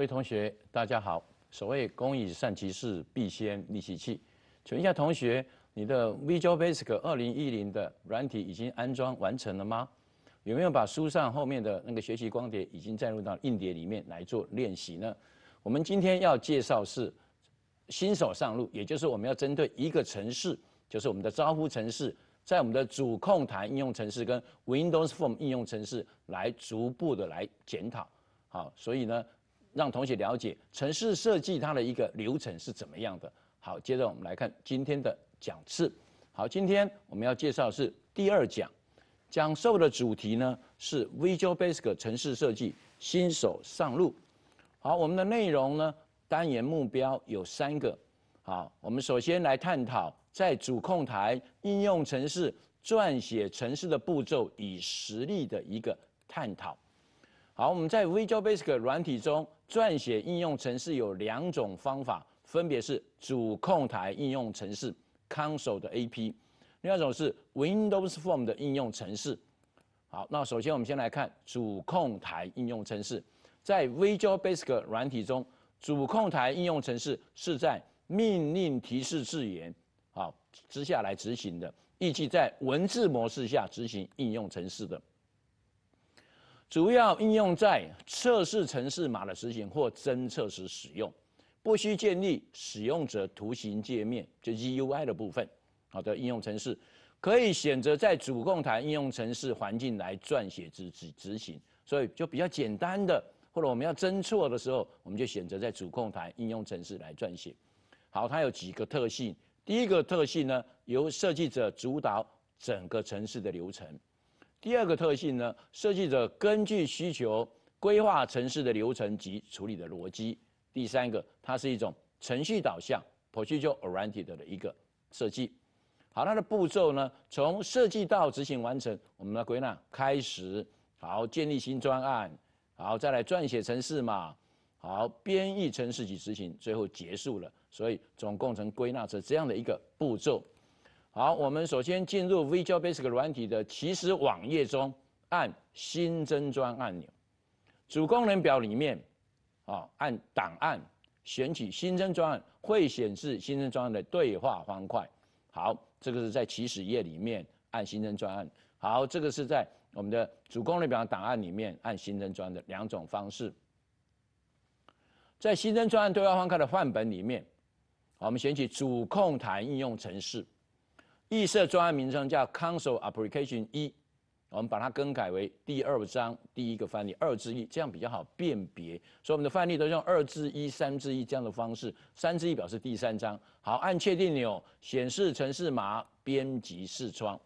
各位同学，大家好。所谓“工以善其事，必先利其器”。请问一下，同学，你的 Visual Basic 2010的软体已经安装完成了吗？有没有把书上后面的那个学习光碟已经载入到硬碟里面来做练习呢？我们今天要介绍是新手上路，也就是我们要针对一个城市，就是我们的招呼城市，在我们的主控台应用城市跟 Windows Form 应用城市来逐步的来检讨。好，所以呢。让同学了解城市设计它的一个流程是怎么样的。好，接着我们来看今天的讲次。好，今天我们要介绍是第二讲，讲授的主题呢是 Visual Basic 城市设计新手上路。好，我们的内容呢单元目标有三个。好，我们首先来探讨在主控台应用城市撰写城市的步骤，与实例的一个探讨。好，我们在 Visual Basic 软体中。撰写应用程式有两种方法，分别是主控台应用程式 （console 的 A P），另一种是 Windows Form 的应用程式。好，那首先我们先来看主控台应用程式，在 Visual Basic 软体中，主控台应用程式是在命令提示字源好之下来执行的，以及在文字模式下执行应用程式的。主要应用在测试程式码的实行或侦测时使用，不需建立使用者图形界面，就 G U I 的部分，好的应用程式可以选择在主控台应用程式环境来撰写执执执行，所以就比较简单的，或者我们要侦错的时候，我们就选择在主控台应用程式来撰写。好，它有几个特性，第一个特性呢，由设计者主导整个程式的流程。第二个特性呢，设计者根据需求规划城市的流程及处理的逻辑。第三个，它是一种程序导向 p r o c e d u r e o r i e n t e d 的一个设计。好，它的步骤呢，从设计到执行完成，我们来归纳：开始，好，建立新专案，好，再来撰写程式嘛，好，编译程式及执行，最后结束了。所以，总共成归纳成这样的一个步骤。好，我们首先进入 Visual Basic 软体的起始网页中，按新增专按钮。主功能表里面，啊，按档案，选取新增专案，会显示新增专案的对话方块。好，这个是在起始页里面按新增专案。好，这个是在我们的主功能表档案里面按新增专的两种方式。在新增专案对话方块的范本里面，我们选取主控台应用程式。预设专案名称叫 Council Application 一，我们把它更改为第二章第一个范例二之一，这样比较好辨别。所以我们的范例都用二之一、三之一这样的方式，三之一表示第三章。好，按确定钮，显示城市码编辑视窗。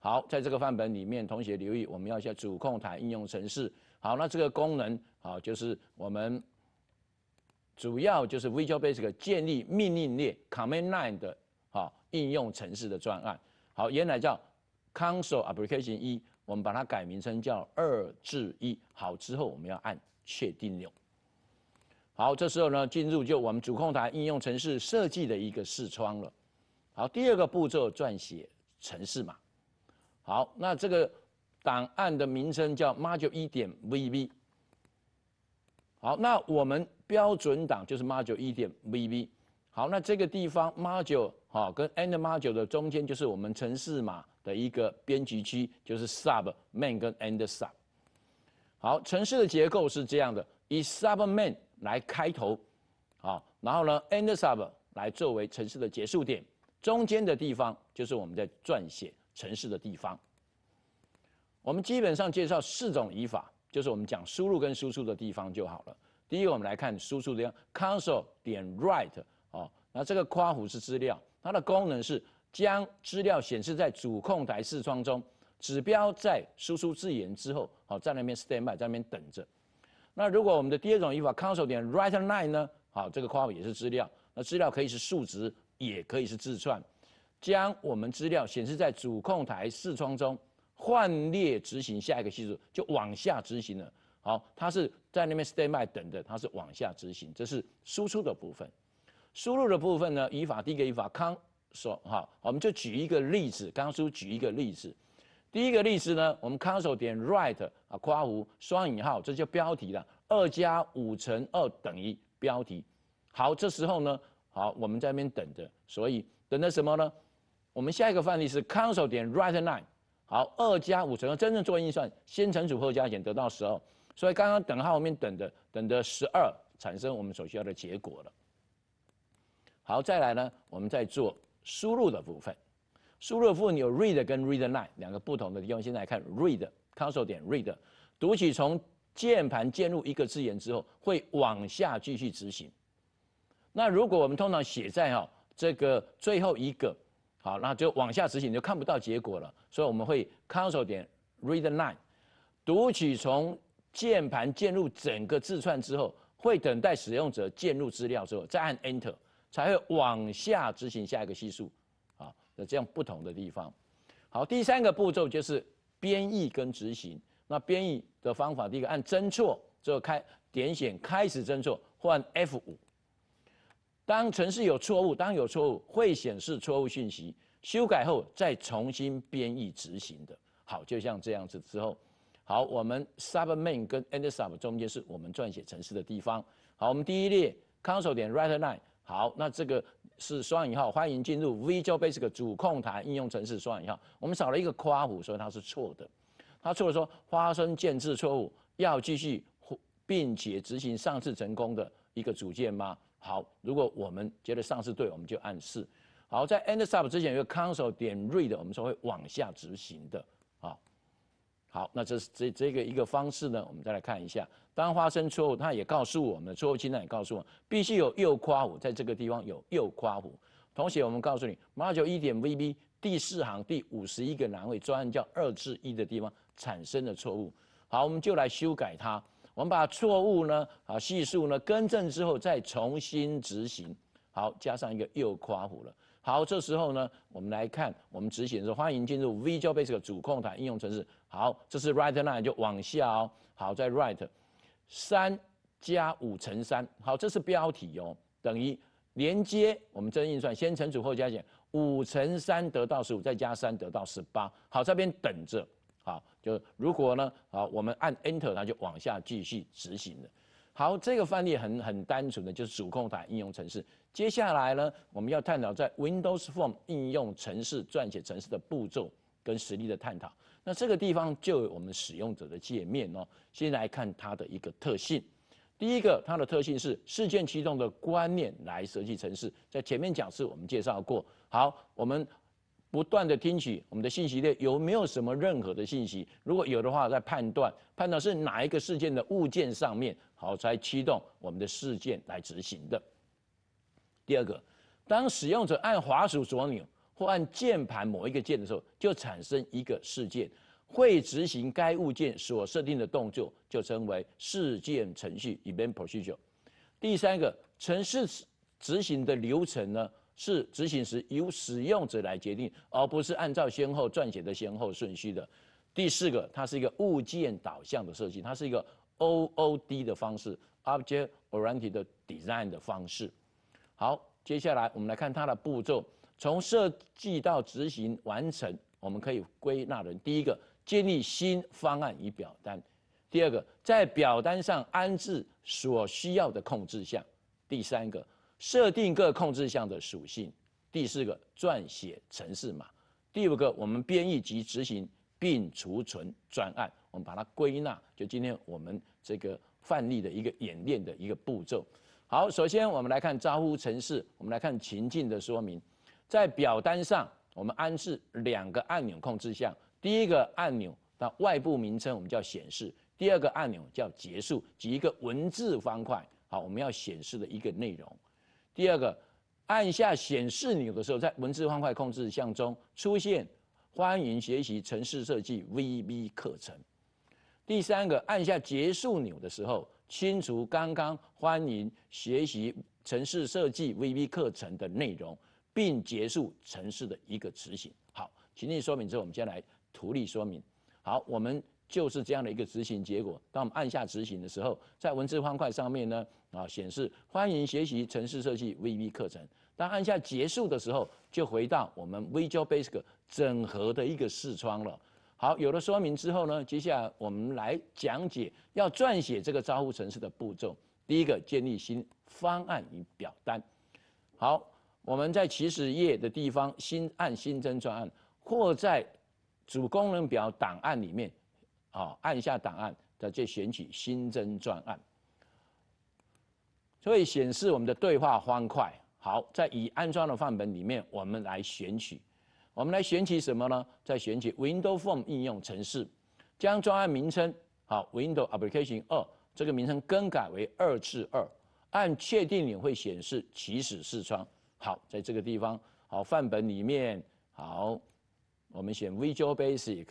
好，在这个范本里面，同学留意，我们要下主控台应用程式。好，那这个功能，好，就是我们主要就是 Visual Basic 建立命令列 Command Line 的。应用程式的专案，好，原来叫 Console Application 一，我们把它改名称叫二至一，好之后我们要按确定钮，好，这时候呢进入就我们主控台应用程式设计的一个视窗了，好，第二个步骤撰写程式码，好，那这个档案的名称叫 Module 一点 v v 好，那我们标准档就是 Module 一点 v v 好，那这个地方 Module 好，跟 end m d u l 九的中间就是我们程式码的一个编辑区，就是 sub main 跟 end sub。好，程式的结构是这样的，以 sub main 来开头，啊，然后呢 end sub 来作为程式的结束点，中间的地方就是我们在撰写程式的地方。我们基本上介绍四种语法，就是我们讲输入跟输出的地方就好了。第一个，我们来看输出的 c o n s o l e 点 write 那这个括弧是资料。它的功能是将资料显示在主控台视窗中，指标在输出字眼之后，好在那边 stand by 在那边等着。那如果我们的第二种语法 console 点 write line 呢？好，这个括号也是资料，那资料可以是数值，也可以是字串，将我们资料显示在主控台视窗中，换列执行下一个系数，就往下执行了。好，它是在那边 stand by 等的，它是往下执行，这是输出的部分。输入的部分呢？语法第一个语法，console 哈，我们就举一个例子，刚刚叔举一个例子。第一个例子呢，我们 console 点 write 啊，括弧双引号，这就标题了。二加五乘二等于标题。好，这时候呢，好，我们在那边等着，所以等着什么呢？我们下一个范例是 console 点 write line。好，二加五乘二，真正做运算，先乘除后加减，得到十二。所以刚刚等号后面等的等的十二，产生我们所需要的结果了。好，再来呢，我们再做输入的部分。输入部分有 read 跟 read line 两个不同的地方。现在看 read console 点 read，读取从键盘键入一个字元之后，会往下继续执行。那如果我们通常写在哈这个最后一个，好，那就往下执行就看不到结果了。所以我们会 console 点 read line，读取从键盘键入整个字串之后，会等待使用者键入资料之后再按 enter。才会往下执行下一个系数，啊，那这样不同的地方。好，第三个步骤就是编译跟执行。那编译的方法，第一个按侦错，之后开点选开始侦错，换 F 五。当程式有错误，当有错误会显示错误讯息，修改后再重新编译执行的。好，就像这样子之后，好，我们 sub main 跟 end sub 中间是我们撰写程式的地方。好，我们第一列 console 点 write line。好，那这个是双引号，欢迎进入 Visual Basic 主控台应用程式双引号。我们少了一个夸弧，所以它是错的。它错了，说发生建置错误，要继续，并且执行上次成功的一个组件吗？好，如果我们觉得上次对，我们就按四。好，在 End Sub 之前有个 Console 点 Read，我们说会往下执行的啊。好，那这是这这个一个方式呢，我们再来看一下。当发生错误，它也告诉我们，错误清单也告诉我，必须有右括弧，在这个地方有右括弧。同学，我们告诉你，马九一点 VB 第四行第五十一个栏位，专案叫二至一的地方产生的错误。好，我们就来修改它，我们把错误呢啊系数呢更正之后，再重新执行。好，加上一个右括弧了。好，这时候呢，我们来看我们执行的时候，欢迎进入 Visual Basic 主控台应用程式。好，这是 Right Line 就往下，哦。好再 Right 三加五乘三，好这是标题哦，等于连接我们真运算先乘除后加减，五乘三得到十五，再加三得到十八。好这边等着，好就如果呢，好我们按 Enter 它就往下继续执行了。好，这个范例很很单纯的就是主控台应用程式。接下来呢，我们要探讨在 Windows Form 应用程式撰写程式的步骤跟实例的探讨。那这个地方就有我们使用者的界面哦，先来看它的一个特性。第一个，它的特性是事件驱动的观念来设计程式。在前面讲师我们介绍过，好，我们不断的听取我们的信息链有没有什么任何的信息，如果有的话，再判断判断是哪一个事件的物件上面，好才驱动我们的事件来执行的。第二个，当使用者按滑鼠左钮或按键盘某一个键的时候，就产生一个事件，会执行该物件所设定的动作，就称为事件程序 （event procedure）。第三个，程式执行的流程呢，是执行时由使用者来决定，而不是按照先后撰写的先后顺序的。第四个，它是一个物件导向的设计，它是一个 O.O.D 的方式 （Object Oriented Design） 的方式。好，接下来我们来看它的步骤，从设计到执行完成，我们可以归纳为：第一个，建立新方案与表单；第二个，在表单上安置所需要的控制项；第三个，设定各控制项的属性；第四个，撰写程式码；第五个，我们编译及执行并储存专案。我们把它归纳，就今天我们这个范例的一个演练的一个步骤。好，首先我们来看招呼程式。我们来看情境的说明，在表单上，我们安置两个按钮控制项。第一个按钮的外部名称我们叫显示，第二个按钮叫结束及一个文字方块。好，我们要显示的一个内容。第二个，按下显示钮的时候，在文字方块控制项中出现欢迎学习城市设计 V B 课程。第三个，按下结束钮的时候。清除刚刚欢迎学习城市设计 VB 课程的内容，并结束城市的一个执行。好，情境说明之后，我们先来图例说明。好，我们就是这样的一个执行结果。当我们按下执行的时候，在文字方块上面呢，啊，显示欢迎学习城市设计 VB 课程。当按下结束的时候，就回到我们 Visual Basic 整合的一个视窗了。好，有了说明之后呢，接下来我们来讲解要撰写这个招呼城市的步骤。第一个，建立新方案与表单。好，我们在起始页的地方，新按新增专案，或在主功能表档案里面，啊，按下档案，它就选取新增专案。所以显示我们的对话方块。好，在已安装的范本里面，我们来选取。我们来选取什么呢？再选取 Windows Form 应用程式，将专案名称好 Windows Application 二这个名称更改为二至二，按确定钮会显示起始视窗。好，在这个地方好范本里面好，我们选 Visual Basic，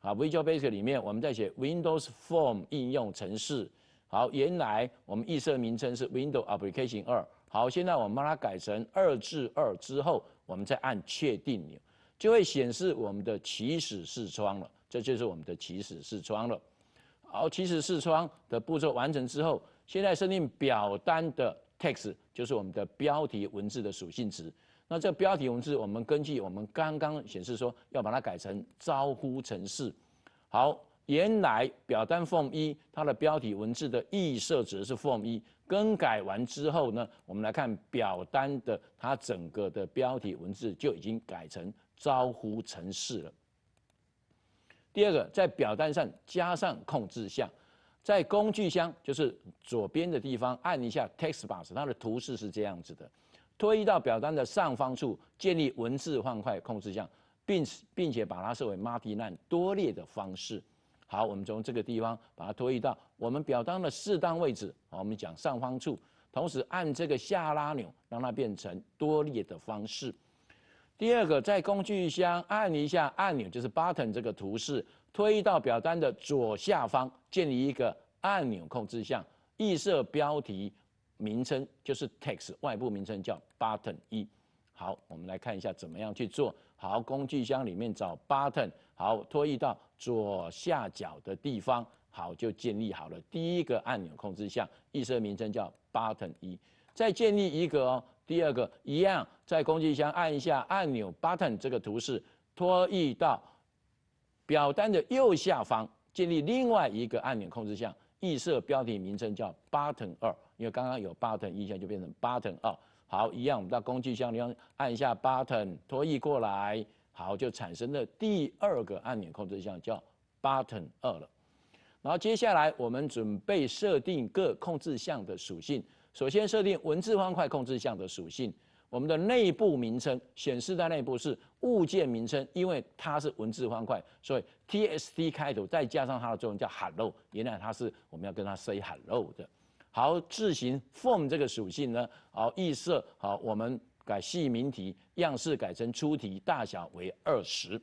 好 Visual Basic 里面我们再写 Windows Form 应用程式。好，原来我们预设名称是 Windows Application 二，好，现在我们把它改成二至二之后，我们再按确定钮。就会显示我们的起始视窗了，这就是我们的起始视窗了。好，起始视窗的步骤完成之后，现在设定表单的 text 就是我们的标题文字的属性值。那这标题文字，我们根据我们刚刚显示说，要把它改成招呼程式。好，原来表单 form 一它的标题文字的预设值是 form 一，更改完之后呢，我们来看表单的它整个的标题文字就已经改成。招呼城市了。第二个，在表单上加上控制项，在工具箱就是左边的地方按一下 Text Box，它的图示是这样子的。拖移到表单的上方处，建立文字换块控制项，并并且把它设为 Multi Line 多列的方式。好，我们从这个地方把它拖移到我们表单的适当位置。好，我们讲上方处，同时按这个下拉钮，让它变成多列的方式。第二个，在工具箱按一下按钮，就是 button 这个图示，推移到表单的左下方，建立一个按钮控制项，预设标题名称就是 text，外部名称叫 button 一。好，我们来看一下怎么样去做。好，工具箱里面找 button，好，拖移到左下角的地方，好，就建立好了第一个按钮控制项，预设名称叫 button 一。再建立一个。第二个一样，在工具箱按一下按钮 button 这个图示，拖曳到表单的右下方，建立另外一个按钮控制项，预设标题名称叫 button 二，因为刚刚有 button 一，下就变成 button 二。好，一样，我们到工具箱里按按下 button，拖曳过来，好，就产生了第二个按钮控制项叫 button 二了。然后接下来我们准备设定各控制项的属性。首先设定文字方块控制项的属性，我们的内部名称显示在内部是物件名称，因为它是文字方块，所以 T S T 开头，再加上它的作用叫 Hello，原来它是我们要跟它 say Hello 的。好，字形 Form 这个属性呢，好预设好，我们改细明题，样式改成粗体，大小为二十。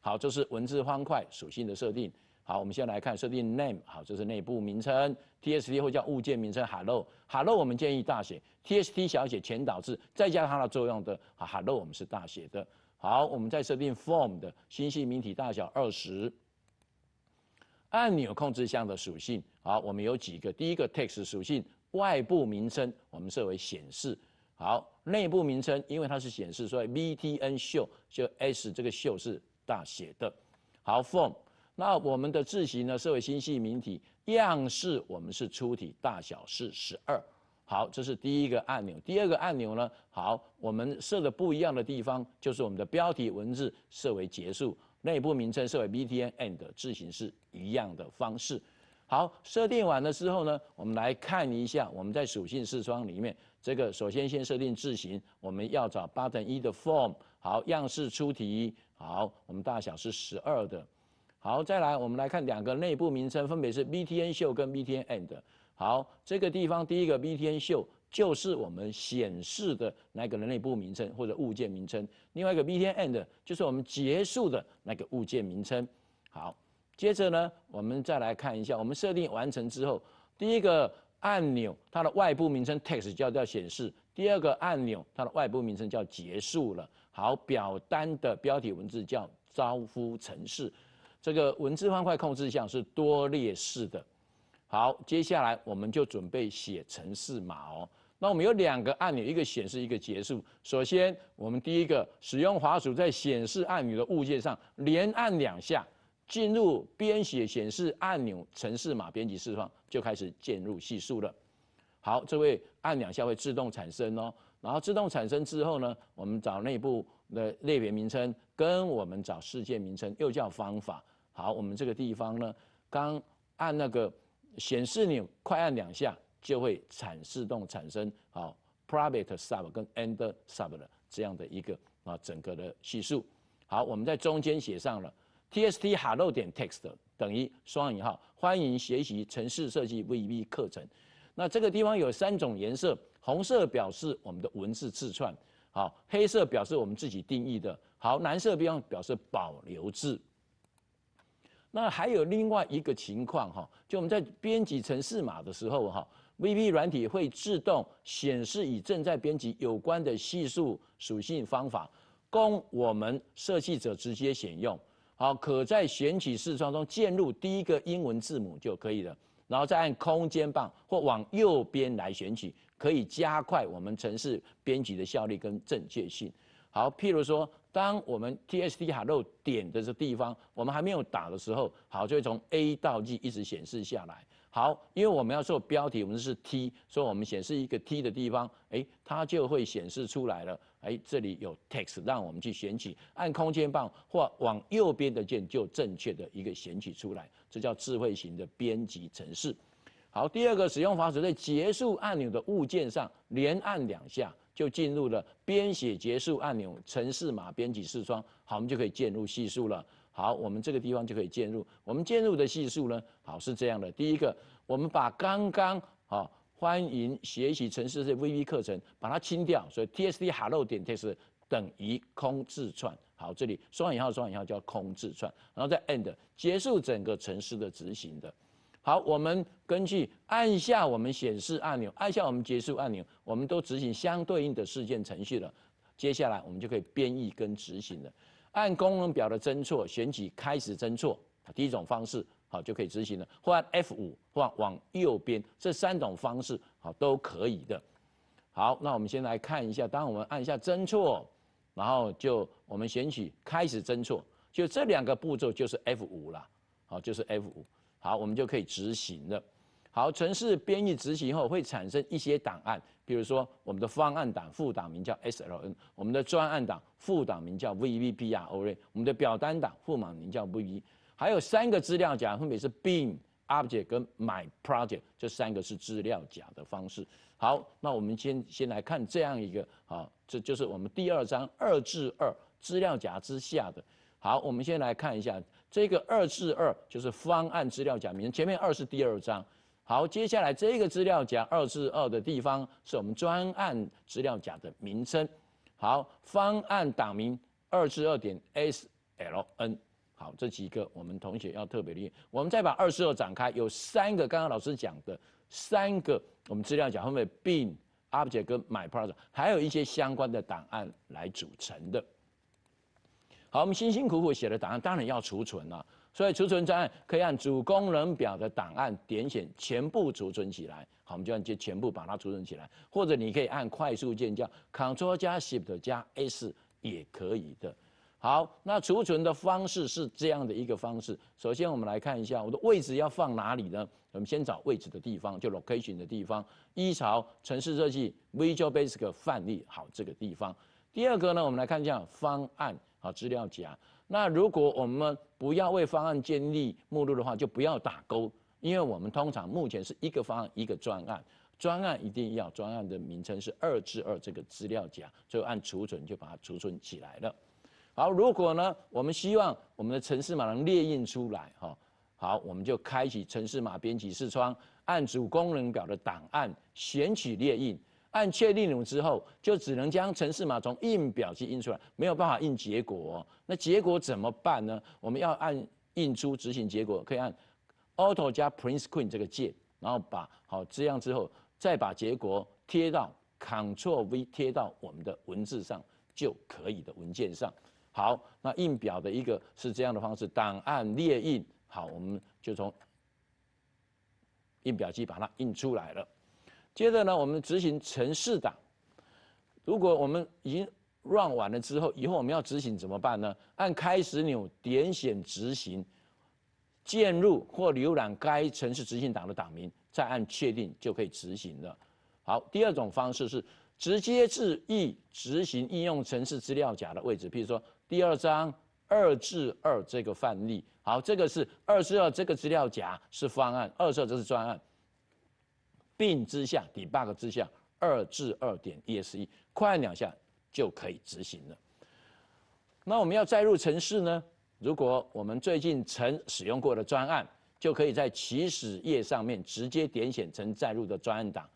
好，这是文字方块属性的设定。好，我们先来看设定 name，好，这是内部名称。T S T 或叫物件名称 hello hello，我们建议大写。T S T 小写前导字，再加它的作用的 hello，我们是大写的。好，我们再设定 form 的星系名体大小二十。按钮控制项的属性，好，我们有几个，第一个 text 属性，外部名称我们设为显示，好，内部名称因为它是显示，所以 B T N Show 就 S 这个 Show 是大写的。好，form。那我们的字型呢？设为星系名体。样式我们是出体，大小是十二。好，这是第一个按钮。第二个按钮呢？好，我们设的不一样的地方就是我们的标题文字设为结束，内部名称设为 btn end。字型是一样的方式。好，设定完了之后呢，我们来看一下我们在属性视窗里面，这个首先先设定字型，我们要找八 n 一的 f o r m 好，样式出题，好，我们大小是十二的。好，再来我们来看两个内部名称，分别是 btn 秀跟 btn end。好，这个地方第一个 btn 秀就是我们显示的那个内部名称或者物件名称，另外一个 btn end 就是我们结束的那个物件名称。好，接着呢，我们再来看一下，我们设定完成之后，第一个按钮它的外部名称 text 叫叫显示，第二个按钮它的外部名称叫结束了。好，表单的标题文字叫招呼城市。这个文字方块控制项是多列式的。好，接下来我们就准备写程式码哦。那我们有两个按钮，一个显示，一个结束。首先，我们第一个使用滑鼠在显示按钮的物件上连按两下，进入编写显示按钮程式码编辑释放，就开始渐入系数了。好，这位按两下会自动产生哦。然后自动产生之后呢，我们找内部的类别名称。跟我们找事件名称又叫方法。好，我们这个地方呢，刚按那个显示钮，快按两下就会产自动产生好 p r i v a t e sub 跟 end sub 的这样的一个啊整个的系数。好，我们在中间写上了 t s t hello 点 text 等于双引号欢迎学习城市设计 V B 课程。那这个地方有三种颜色，红色表示我们的文字字串，好，黑色表示我们自己定义的。好，蓝色边框表示保留字。那还有另外一个情况哈，就我们在编辑程式码的时候哈，VB 软体会自动显示与正在编辑有关的系数属性方法，供我们设计者直接选用。好，可在选取视窗中键入第一个英文字母就可以了，然后再按空间棒或往右边来选取，可以加快我们程式编辑的效率跟正确性。好，譬如说。当我们 T S T h 漏点的这地方，我们还没有打的时候，好就会从 A 到 G 一直显示下来。好，因为我们要做标题，我们是 T，所以我们显示一个 T 的地方，哎，它就会显示出来了。哎，这里有 text 让我们去选取，按空间棒或往右边的键就正确的一个选取出来，这叫智慧型的编辑程式。好，第二个使用法是在结束按钮的物件上连按两下。就进入了编写结束按钮，程式码编辑视窗。好，我们就可以进入系数了。好，我们这个地方就可以进入。我们进入的系数呢？好，是这样的。第一个，我们把刚刚好欢迎学习程式这 V B 课程，把它清掉。所以 T S D hello 点 test 等于空字串。好，这里双引号双引号叫空字串，然后再 end 结束整个程式的执行的。好，我们根据按下我们显示按钮，按下我们结束按钮，我们都执行相对应的事件程序了。接下来我们就可以编译跟执行了。按功能表的侦错，选取开始侦错，第一种方式，好就可以执行了。或按 F 五，或往右边，这三种方式，好都可以的。好，那我们先来看一下，当我们按下侦错，然后就我们选取开始侦错，就这两个步骤就是 F 五了，好就是 F 五。好，我们就可以执行了。好，程式编译执行后会产生一些档案，比如说我们的方案档副档名叫 SLN，我们的专案档副档名叫 VVPRO，我们的表单档副档名叫 V1。还有三个资料夹，分别是 bin、object 跟 myproject，这三个是资料夹的方式。好，那我们先先来看这样一个，啊，这就是我们第二章二至二资料夹之下的。好，我们先来看一下。这个二至二就是方案资料夹名前面二是第二章。好，接下来这个资料夹二至二的地方是我们专案资料夹的名称。好，方案档名二至二点 s l n。好，这几个我们同学要特别留意。我们再把二至二展开，有三个刚刚老师讲的三个我们资料夹，分别 bin、object 跟 my project，还有一些相关的档案来组成的。好，我们辛辛苦苦写的档案当然要储存了，所以储存档案可以按主功能表的档案点选，全部储存起来。好，我们就按就全部把它储存起来，或者你可以按快速键叫 c t r l 加 Shift 加 S 也可以的。好，那储存的方式是这样的一个方式。首先我们来看一下我的位置要放哪里呢？我们先找位置的地方，就 Location 的地方，一朝城市设计 Visual Basic 范例。好，这个地方。第二个呢，我们来看一下方案。啊，资料夹。那如果我们不要为方案建立目录的话，就不要打勾，因为我们通常目前是一个方案一个专案，专案一定要专案的名称是二至二这个资料夹，就按储存就把它储存起来了。好，如果呢，我们希望我们的城市码能列印出来，哈，好，我们就开启城市码编辑视窗，按主功能表的档案，选取列印。按确定了之后，就只能将程式码从印表机印出来，没有办法印结果。那结果怎么办呢？我们要按印出执行结果，可以按 Auto 加 Print Screen 这个键，然后把好这样之后，再把结果贴到 c t r l V 贴到我们的文字上就可以的文件上。好，那印表的一个是这样的方式，档案列印。好，我们就从印表机把它印出来了。接着呢，我们执行城市党。如果我们已经乱完了之后，以后我们要执行怎么办呢？按开始钮，点选执行，进入或浏览该城市执行党的党名，再按确定就可以执行了。好，第二种方式是直接置 E 执行应用城市资料夹的位置，譬如说第二章二至二这个范例。好，这个是二至二这个资料夹是方案，二至二这是专案。并之下，debug 之下，二至二点一四一，快按两下就可以执行了。那我们要载入程式呢？如果我们最近曾使用过的专案，就可以在起始页上面直接点选曾载入的专案档，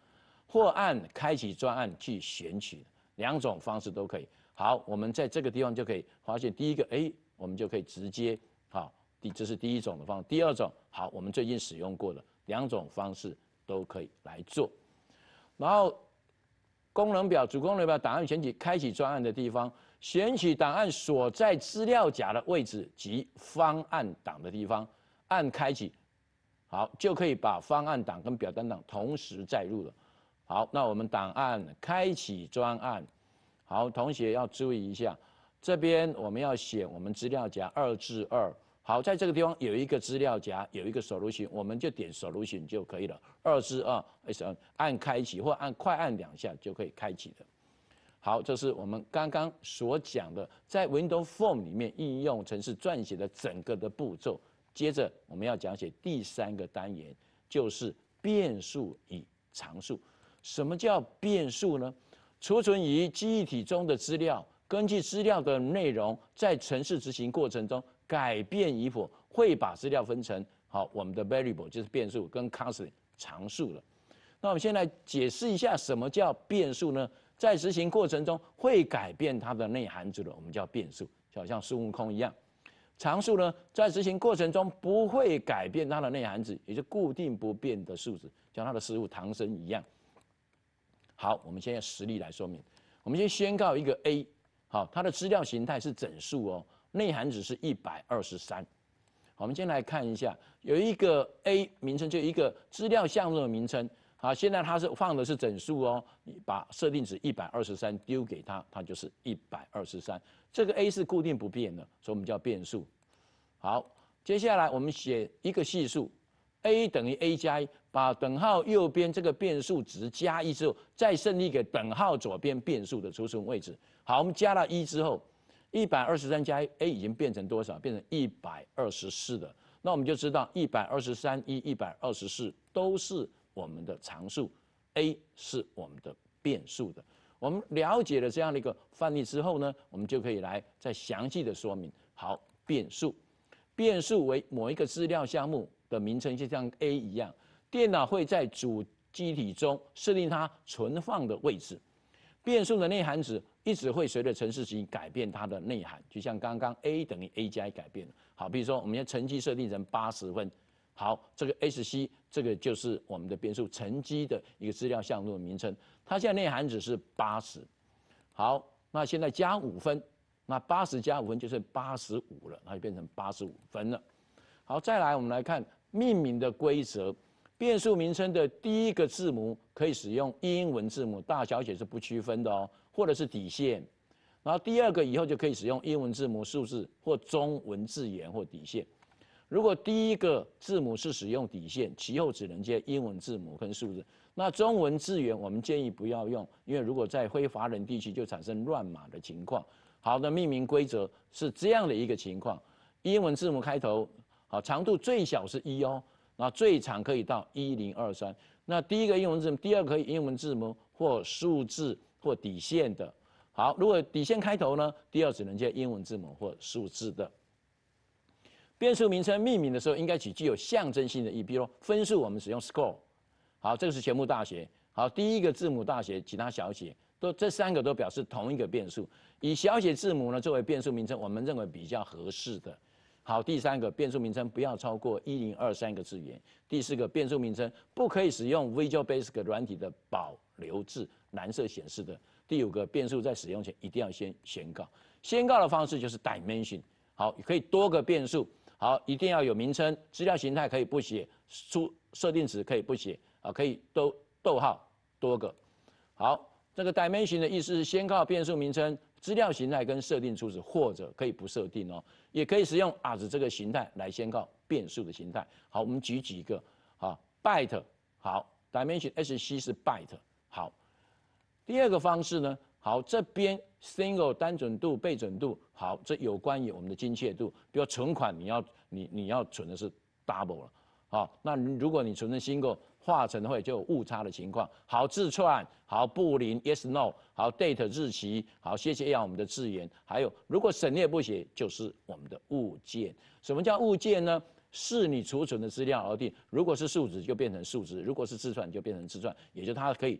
或按开启专案去选取，两种方式都可以。好，我们在这个地方就可以发现第一个，哎，我们就可以直接，好，第这是第一种的方第二种，好，我们最近使用过的两种方式。都可以来做，然后功能表主功能表档案选取开启专案的地方，选取档案所在资料夹的位置及方案档的地方，按开启，好就可以把方案档跟表单档同时载入了。好，那我们档案开启专案，好，同学要注意一下，这边我们要写我们资料夹二至二。好，在这个地方有一个资料夹，有一个 Solution，我们就点 Solution 就可以了。二十二 S N 按开启或按快按两下就可以开启的。好，这是我们刚刚所讲的在 Windows Form 里面应用程式撰写的整个的步骤。接着我们要讲解第三个单元，就是变数与常数。什么叫变数呢？储存于记忆体中的资料，根据资料的内容，在程式执行过程中。改变与否会把资料分成好，我们的 variable 就是变数跟 constant 常数了。那我们先来解释一下什么叫变数呢？在执行过程中会改变它的内涵值的，我们叫变数，就好像孙悟空一样。常数呢，在执行过程中不会改变它的内涵值，也是固定不变的数值，像它的食傅唐僧一样。好，我们现在实例来说明。我们先宣告一个 a，好，它的资料形态是整数哦。内涵值是一百二十三，我们先来看一下，有一个 A 名称，就一个资料项目的名称，好，现在它是放的是整数哦，你把设定值一百二十三丢给它，它就是一百二十三。这个 A 是固定不变的，所以我们叫变数。好，接下来我们写一个系数，A 等于 A 加一，把等号右边这个变数值加一之后，再胜利给等号左边变数的储存位置。好，我们加了一之后。一百二十三加 a 已经变成多少？变成一百二十四的。那我们就知道一百二十三、一一百二十四都是我们的常数，a 是我们的变数的。我们了解了这样的一个范例之后呢，我们就可以来再详细的说明。好，变数，变数为某一个资料项目的名称，就像 a 一样，电脑会在主机体中设定它存放的位置，变数的内涵值。一直会随着程式型改变它的内涵，就像刚刚 a 等于 a 加一改变了。好，比如说，我们要成绩设定成八十分。好，这个 sc 这个就是我们的变数成绩的一个资料项目的名称，它现在内涵只是八十。好，那现在加五分，那八十加五分就是八十五了，它就变成八十五分了。好，再来我们来看命名的规则，变数名称的第一个字母可以使用英文字母，大小写是不区分的哦。或者是底线，然后第二个以后就可以使用英文字母、数字或中文字元或底线。如果第一个字母是使用底线，其后只能接英文字母跟数字。那中文字元我们建议不要用，因为如果在非华人地区就产生乱码的情况。好的，命名规则是这样的一个情况：英文字母开头，好，长度最小是一哦，那最长可以到一零二三。那第一个英文字母，第二可以英文字母或数字。或底线的，好，如果底线开头呢？第二只能接英文字母或数字的。变数名称命名的时候，应该取具有象征性的，以，比如分数我们使用 score，好，这个是全部大写，好，第一个字母大写，其他小写，都这三个都表示同一个变数。以小写字母呢作为变数名称，我们认为比较合适的。好，第三个变数名称不要超过一零二三个字元。第四个变数名称不可以使用 Visual Basic 软体的保。留置蓝色显示的第五个变数，在使用前一定要先宣告。宣告的方式就是 dimension，好，可以多个变数，好，一定要有名称，资料形态可以不写，出设定值可以不写，啊，可以都逗号多个。好，这个 dimension 的意思是先告变数名称、资料形态跟设定初始，或者可以不设定哦，也可以使用 as 这个形态来宣告变数的形态。好，我们举几个，啊，byte，好，dimension s c 是 byte。好，第二个方式呢？好，这边 single 单准度、倍准度，好，这有关于我们的精确度。比如存款，你要你你要存的是 double 了，好，那如果你存的 single，化成会就有误差的情况。好，字串，好，布林 yes no，好 date 日期，好，谢谢要我们的字眼。还有，如果省略不写，就是我们的物件。什么叫物件呢？视你储存的资料而定。如果是数值，就变成数值；如果是字串，就变成字串。也就它可以。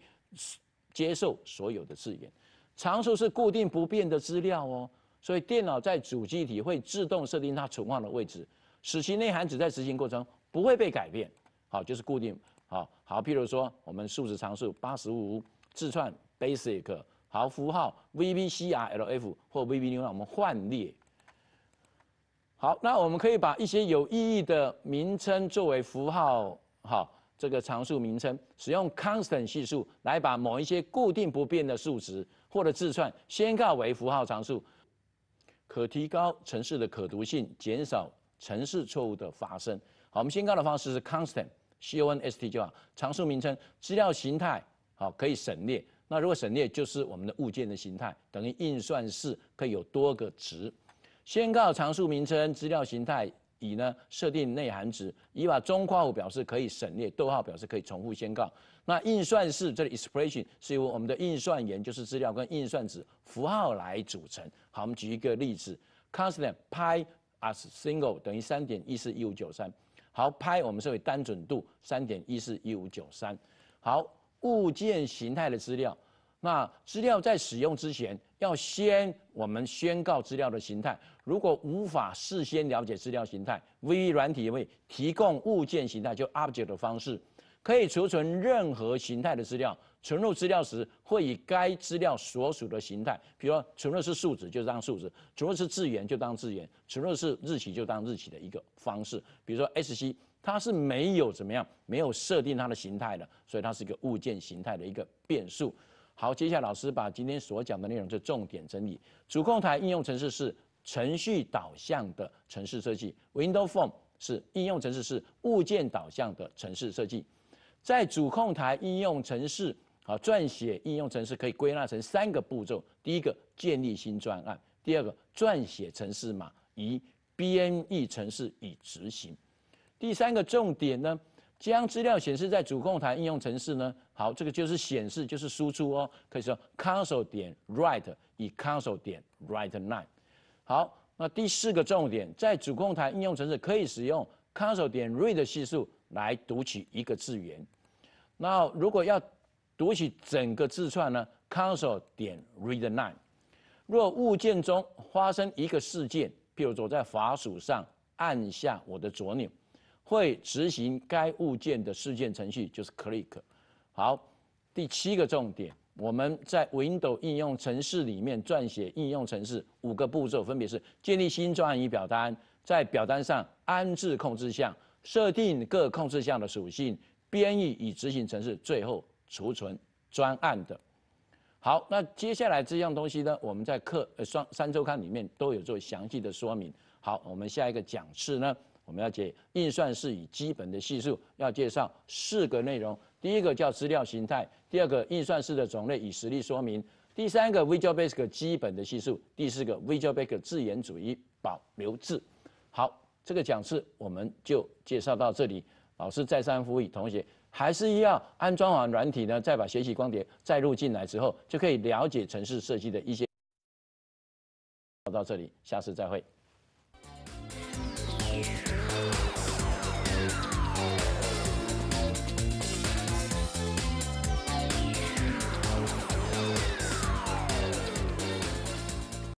接受所有的字源，常数是固定不变的资料哦，所以电脑在主机体会自动设定它存放的位置，使其内涵只在执行过程不会被改变，好就是固定，好，好，譬如说我们数字常数八十五字串 basic，好符号 vbcrlf 或 vb 牛郎我们换列，好，那我们可以把一些有意义的名称作为符号，好。这个常数名称使用 constant 系数来把某一些固定不变的数值或者字串宣告为符号常数，可提高程式的可读性，减少程式错误的发生。好，我们宣告的方式是 constant，C O N S T 就好。常数名称，资料形态，好，可以省略。那如果省略，就是我们的物件的形态，等于运算式可以有多个值。宣告常数名称，资料形态。乙呢设定内含值，乙把中括号表示可以省略，逗号表示可以重复宣告。那运算式这里 expression 是由我们的运算元就是资料跟运算值符号来组成。好，我们举一个例子，constant pi as single 等于三点一四一五九三。好，pi 我们设为单准度三点一四一五九三。好，物件形态的资料，那资料在使用之前要先我们宣告资料的形态。如果无法事先了解资料形态，V 软体会提供物件形态，就 object 的方式，可以储存任何形态的资料。存入资料时，会以该资料所属的形态，比如说存入是数值就当数值，存入是字元，就当字元；存入是日期，就当日期的一个方式。比如说 S C，它是没有怎么样，没有设定它的形态的，所以它是一个物件形态的一个变数。好，接下来老师把今天所讲的内容就重点整理。主控台应用程式是。程序导向的城市设计 w i n d o w Phone 是应用程式是物件导向的城市设计。在主控台应用程式，啊撰写应用程式可以归纳成三个步骤：第一个，建立新专案；第二个，撰写程式码以 BME 程式以执行；第三个重点呢，将资料显示在主控台应用程式呢，好，这个就是显示就是输出哦，可以说 Console 点 Write 以 Console 点 Write t i n e 好，那第四个重点，在主控台应用程式可以使用 console 点 read 的系数来读取一个字元。那如果要读取整个字串呢？console 点 read e line。若物件中发生一个事件，譬如说在法鼠上按下我的左钮，会执行该物件的事件程序，就是 click。好，第七个重点。我们在 Windows 应用程式里面撰写应用程式，五个步骤分别是：建立新专案与表单，在表单上安置控制项，设定各控制项的属性，编译与执行程式，最后储存专案的。好，那接下来这样东西呢，我们在课双三周刊里面都有做详细的说明。好，我们下一个讲次呢。我们要解运算式，以基本的系数要介绍四个内容。第一个叫资料形态，第二个运算式的种类，以实例说明。第三个 Visual Basic 基本的系数，第四个 Visual Basic 自然主义保留字。好，这个讲次我们就介绍到这里。老师再三呼吁同学，还是要安装完软体呢，再把学习光碟载入进来之后，就可以了解城市设计的一些。到这里，下次再会。